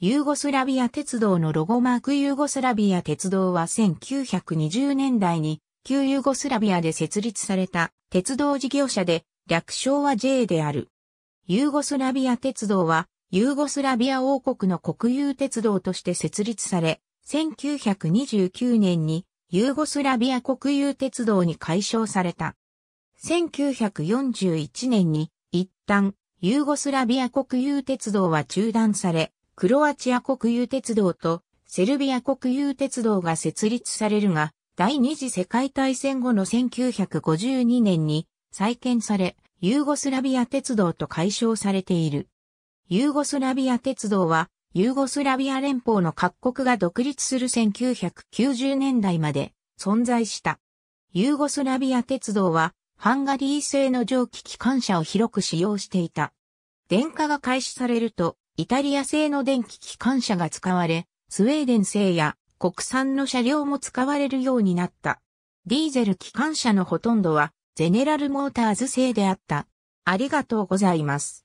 ユーゴスラビア鉄道のロゴマークユーゴスラビア鉄道は1920年代に旧ユーゴスラビアで設立された鉄道事業者で略称は J である。ユーゴスラビア鉄道はユーゴスラビア王国の国有鉄道として設立され、1929年にユーゴスラビア国有鉄道に改称された。1941年に一旦ユーゴスラビア国有鉄道は中断され、クロアチア国有鉄道とセルビア国有鉄道が設立されるが、第二次世界大戦後の1952年に再建され、ユーゴスラビア鉄道と解消されている。ユーゴスラビア鉄道は、ユーゴスラビア連邦の各国が独立する1990年代まで存在した。ユーゴスラビア鉄道は、ハンガリー製の蒸気機関車を広く使用していた。電化が開始されると、イタリア製の電気機関車が使われ、スウェーデン製や国産の車両も使われるようになった。ディーゼル機関車のほとんどはゼネラルモーターズ製であった。ありがとうございます。